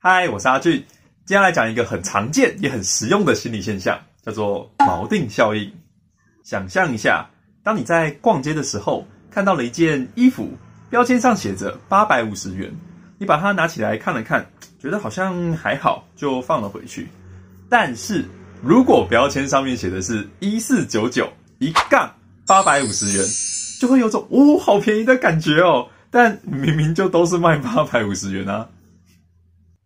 嗨，我是阿俊。接下来讲一个很常见也很实用的心理现象，叫做锚定效应。想象一下，当你在逛街的时候，看到了一件衣服，标签上写着八百五十元，你把它拿起来看了看，觉得好像还好，就放了回去。但是如果标签上面写的是一四九九一杠八百五十元，就会有种“哦好便宜”的感觉哦。但明明就都是卖八百五十元啊。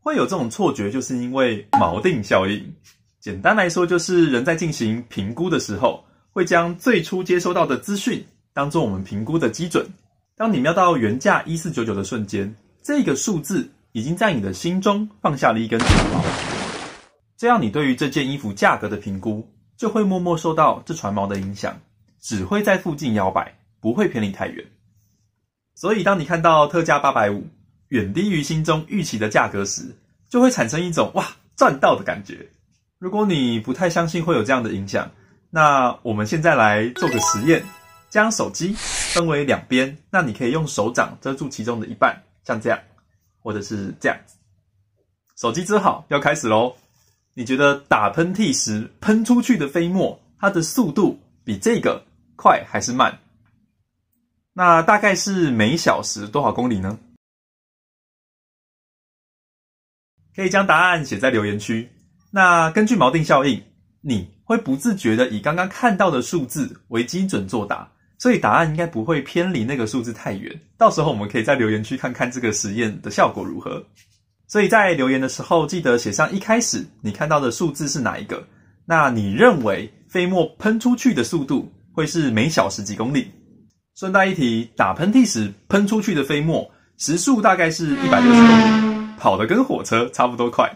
会有这种错觉，就是因为锚定效应。简单来说，就是人在进行评估的时候，会将最初接收到的资讯当做我们评估的基准。当你瞄到原价一四九九的瞬间，这个数字已经在你的心中放下了一根船锚，这样你对于这件衣服价格的评估就会默默受到这船锚的影响，只会在附近摇摆，不会偏离太远。所以，当你看到特价八百五，远低于心中预期的价格时，就会产生一种哇赚到的感觉。如果你不太相信会有这样的影响，那我们现在来做个实验，将手机分为两边，那你可以用手掌遮住其中的一半，像这样，或者是这样子。手机遮好，要开始喽。你觉得打喷嚏时喷出去的飞沫，它的速度比这个快还是慢？那大概是每小时多少公里呢？可以将答案写在留言区。那根据锚定效应，你会不自觉的以刚刚看到的数字为基准作答，所以答案应该不会偏离那个数字太远。到时候我们可以在留言区看看这个实验的效果如何。所以在留言的时候，记得写上一开始你看到的数字是哪一个。那你认为飞沫喷出去的速度会是每小时几公里？顺带一提，打喷嚏时喷出去的飞沫时速大概是一百六十公里。跑得跟火车差不多快。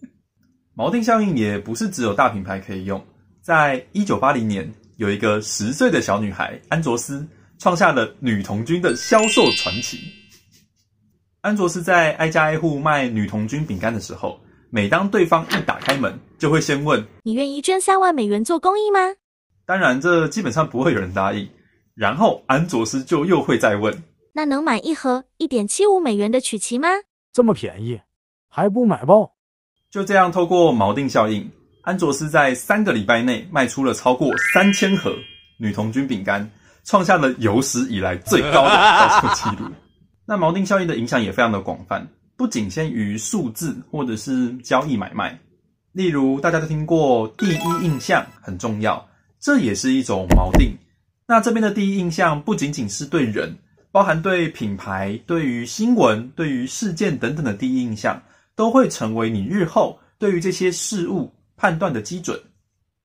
锚定效应也不是只有大品牌可以用。在一九八零年，有一个十岁的小女孩安卓斯创下了女童军的销售传奇。安卓斯在挨家挨户卖女童军饼干的时候，每当对方一打开门，就会先问：“你愿意捐三万美元做公益吗？”当然，这基本上不会有人答应。然后安卓斯就又会再问：“那能买一盒一点七五美元的曲奇吗？”这么便宜，还不买爆？就这样，透过锚定效应，安卓斯在三个礼拜内卖出了超过三千盒女童军饼干，创下了有史以来最高的销售记录。那锚定效应的影响也非常的广泛，不仅限于数字或者是交易买卖。例如，大家都听过第一印象很重要，这也是一种锚定。那这边的第一印象不仅仅是对人。包含对品牌、对于新闻、对于事件等等的第一印象，都会成为你日后对于这些事物判断的基准。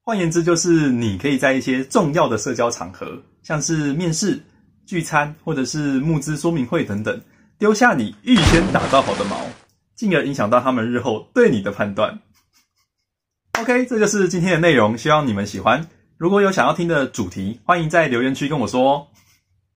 换言之，就是你可以在一些重要的社交场合，像是面试、聚餐或者是募资说明会等等，丢下你预先打造好的毛，进而影响到他们日后对你的判断。OK，这就是今天的内容，希望你们喜欢。如果有想要听的主题，欢迎在留言区跟我说。